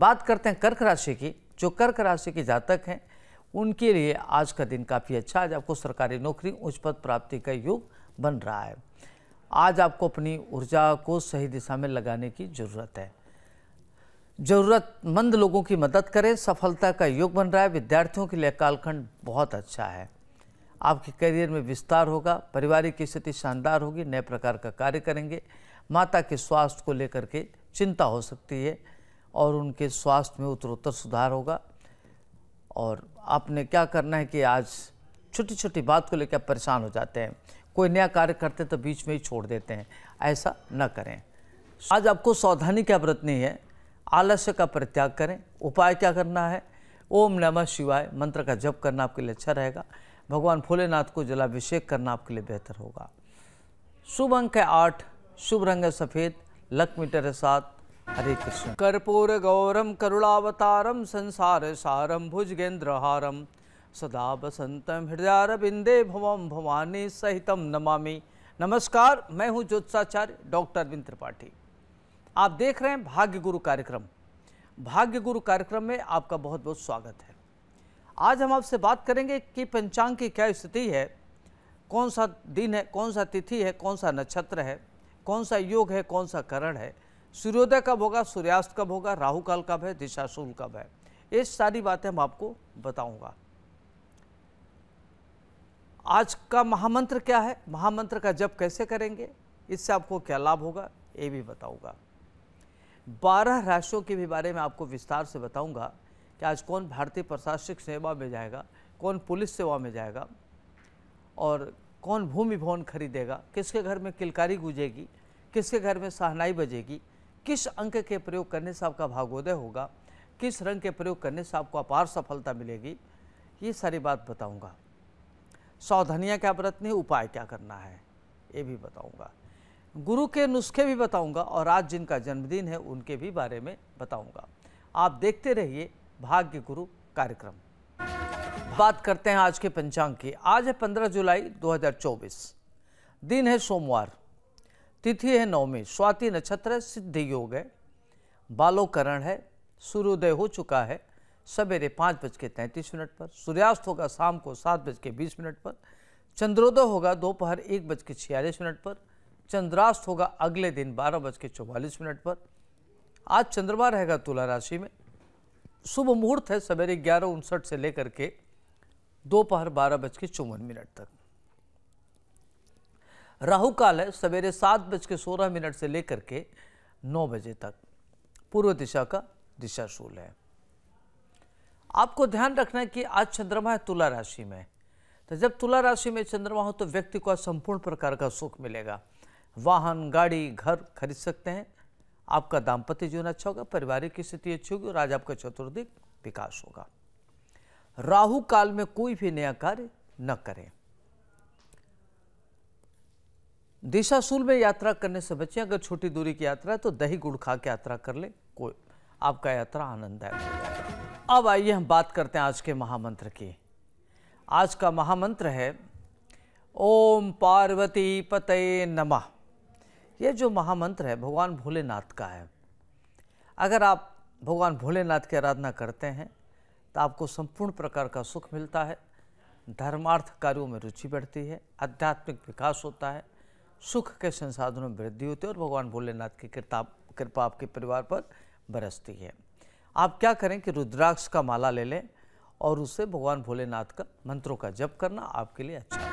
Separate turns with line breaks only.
बात करते हैं कर्क राशि की जो कर्क राशि के जातक हैं उनके लिए आज का दिन काफ़ी अच्छा आज आपको सरकारी नौकरी उच्च पद प्राप्ति का योग बन रहा है आज आपको अपनी ऊर्जा को सही दिशा में लगाने की ज़रूरत है ज़रूरतमंद लोगों की मदद करें सफलता का योग बन रहा है विद्यार्थियों के लिए कालखंड बहुत अच्छा है आपके करियर में विस्तार होगा पारिवारिक स्थिति शानदार होगी नए प्रकार का कार्य करेंगे माता के स्वास्थ्य को लेकर के चिंता हो सकती है और उनके स्वास्थ्य में उत्तरोत्तर सुधार होगा और आपने क्या करना है कि आज छोटी छोटी बात को लेकर परेशान हो जाते हैं कोई नया कार्य करते तो बीच में ही छोड़ देते हैं ऐसा न करें आज आपको सावधानी क्या बरतनी है आलस्य का परित्याग करें उपाय क्या करना है ओम नमः शिवाय मंत्र का जप करना आपके लिए अच्छा रहेगा भगवान भोलेनाथ को जलाभिषेक करना आपके लिए बेहतर होगा शुभ अंक है आठ शुभ रंग है सफ़ेद लक मीटर है सात हरे कृष्ण कर्पूर गौरम करुणावतारम संसार सारम भुजगेंद्रहारम सदा बसंतम हृदयारविंदे भवम भवानी सहितम नमामि नमस्कार मैं हूं ज्योत्साचार्य डॉक्टर अरविंद त्रिपाठी आप देख रहे हैं भाग्य गुरु कार्यक्रम भाग्य गुरु कार्यक्रम में आपका बहुत बहुत स्वागत है आज हम आपसे बात करेंगे कि पंचांग की क्या स्थिति है कौन सा दिन है कौन सा तिथि है कौन सा नक्षत्र है कौन सा योग है कौन सा करण है सूर्योदय कब होगा सूर्यास्त कब होगा राहु काल कब है दिशाशूल कब है ये सारी बातें हम आपको बताऊंगा आज का महामंत्र क्या है महामंत्र का जप कैसे करेंगे इससे आपको क्या लाभ होगा ये भी बताऊंगा बारह राशियों के भी बारे में आपको विस्तार से बताऊंगा कि आज कौन भारतीय प्रशासनिक सेवा में जाएगा कौन पुलिस सेवा में जाएगा और कौन भूमि भवन खरीदेगा किसके घर में किलकारी गुजेगी किसके घर में सहनाई बजेगी किस अंक के प्रयोग करने से आपका भागोदय होगा किस रंग के प्रयोग करने से आपको अपार सफलता मिलेगी ये सारी बात बताऊंगा सावधानियाँ क्या बरतनी उपाय क्या करना है ये भी बताऊंगा गुरु के नुस्खे भी बताऊंगा और आज जिनका जन्मदिन है उनके भी बारे में बताऊंगा आप देखते रहिए भाग्य गुरु कार्यक्रम बात करते हैं आज के पंचांग की आज है पंद्रह जुलाई दो दिन है सोमवार तिथि है नवमी स्वाति नक्षत्र सिद्धि योग है बालोकरण है सूर्योदय हो चुका है सवेरे पाँच बज के तैंतीस मिनट पर सूर्यास्त होगा शाम को सात बज के बीस मिनट पर चंद्रोदय होगा दोपहर एक बज के छियालीस मिनट पर चंद्रास्त होगा अगले दिन बारह बज के चौवालीस मिनट पर आज चंद्रमा रहेगा तुला राशि में शुभ मुहूर्त है सवेरे ग्यारह उनसठ से लेकर के दोपहर बारह बज के चौवन मिनट तक राहु काल है सवेरे सात बज के सोलह मिनट से लेकर के नौ बजे तक पूर्व दिशा का दिशा शूल है आपको ध्यान रखना है कि आज चंद्रमा है तुला राशि में तो जब तुला राशि में चंद्रमा हो तो व्यक्ति को संपूर्ण प्रकार का सुख मिलेगा वाहन गाड़ी घर खरीद सकते हैं आपका दाम्पत्य जीवन अच्छा होगा पारिवारिक स्थिति अच्छी होगी और आज आपका चतुर्दिक विकास होगा राहु काल में कोई भी नया कार्य न करें दिशाशूल में यात्रा करने से बचें अगर छोटी दूरी की यात्रा है तो दही गुड़ खा के यात्रा कर ले कोई आपका यात्रा आनंददायक अब आइए हम बात करते हैं आज के महामंत्र की आज का महामंत्र है ओम पार्वती पते नमः ये जो महामंत्र है भगवान भोलेनाथ का है अगर आप भगवान भोलेनाथ की आराधना करते हैं तो आपको संपूर्ण प्रकार का सुख मिलता है धर्मार्थ कार्यों में रुचि बढ़ती है आध्यात्मिक विकास होता है सुख के संसाधनों में वृद्धि होती है और भगवान भोलेनाथ की कृपा कृपा आपके परिवार पर बरसती है आप क्या करें कि रुद्राक्ष का माला ले लें और उसे भगवान भोलेनाथ का मंत्रों का जप करना आपके लिए अच्छा है